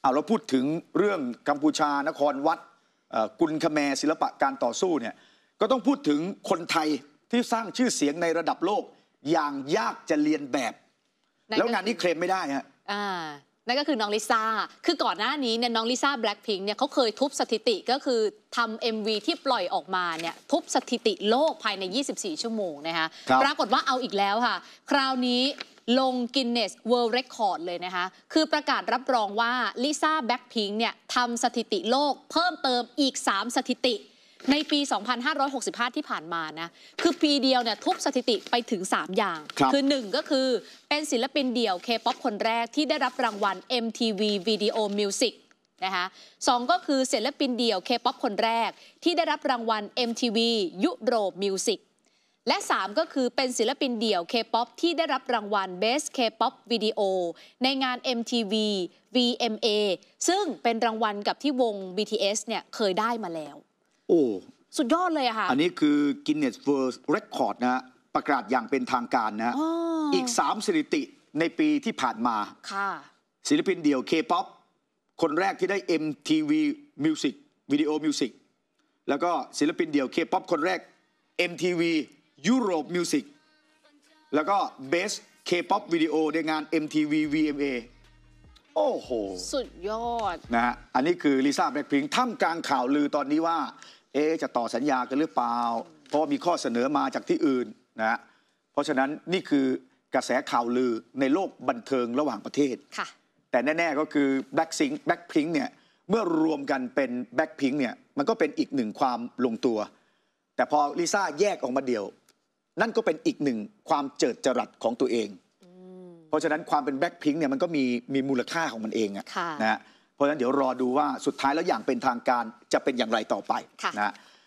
เอาเราพูดถึงเรื่องกัมพูชานครวัด กุลคแมศิลปะการต่อสู้เนี่ยก็ต้องพูดถึงคนไทยที่สร้างชื่อเสียงในระดับโลกอย่างยากจะเรียนแบบ แล้วงานนี้เคลมไม่ได้ฮะนั่นก็คือน้องลิซ่า คือก่อนหน้านี้เนี่ยน้องลิซ่าแบล็คพิงเนี่ยเขาเคยทุบสถิติก็คือทำ MV ที่ปล่อยออกมาเนี่ยทุบสถิติโลกภายใน 24 ชั่วโมงนะคะคปรากฏว่าเอาอีกแล้วค่ะคราวนี้ลงกินเนสเวิลด์เรคคอร์ดเลยนะคะคือประกาศรับรองว่าลิซ่าแบล็คพิงเนี่ยทำสถิติโลกเพิ่มเติมอีก 3 สถิติในปี 2565 ที่ผ่านมา นะ คือ ปี เดียว เนี่ย ทุบสถิติ ไป ถึง 3 อย่างคคือ 1 ก็คือ เป็นศิลปินเดี่ยวเคป๊อปคนแรกที่ได้รับรางวัล MTV Video Music นะคะสองก็คือศิลปินเดี่ยวเคป๊อปคนแรกที่ได้รับรางวัล MTV ยุโรปมิวสิกและ 3 ก็คือ เป็นศิลปินเดี่ยวเคป๊อปที่ได้รับรางวัล Best K-pop Video ในงาน MTV VMA ซึ่งเป็นรางวัลกับที่วง BTS เนี่ย เคยได้มาแล้วโอ้สุดยอดเลยอะค่ะ อันนี้คือกินเนสเวิร์สเรคคอร์ดนะประกาศอย่างเป็นทางการนะออีกสก3สถิติ ในปีที่ผ่านมาค่ะศิลปินเดี่ยวเคป๊อปคนแรกที่ได้ MTV Music Video Music แล้วก็ศิลปินเดี่ยวเคป๊อปคนแรก MTV Europe Music แล้วก็ Best K-pop Video ในงาน MTV VMA โอ้โห สุดยอด นะฮะอันนี้คือลิซ่าแบล็คพิงท่ามกลางข่าวลือตอนนี้ว่าเอจะต่อสัญญากันหรือเปล่าเพราะมีข้อเสนอมาจากที่อื่นนะเพราะฉะนั้นนี่คือกระแสข่าวลือในโลกบันเทิงระหว่างประเทศแต่แน่ ๆก็คือแบ็กซิงแบ็กพิงเนี่ยเมื่อรวมกันเป็นแบ็กพิงเนี่ยมันก็เป็นอีกหนึ่งความลงตัวแต่พอลิซ่าแยกออกมาเดี่ยว นั่นก็เป็นอีกหนึ่งความเจิดจรัสของตัวเองเพราะฉะนั้นความเป็นแบ็กพิงเนี่ยมันก็มีมีมูลค่าของมันเองอะนะฮะราะฉะนั้นเดี๋ยวรอดูว่าสุดท้ายแล้วอย่างเป็นทางการจะเป็นอย่างไรต่อไปนะ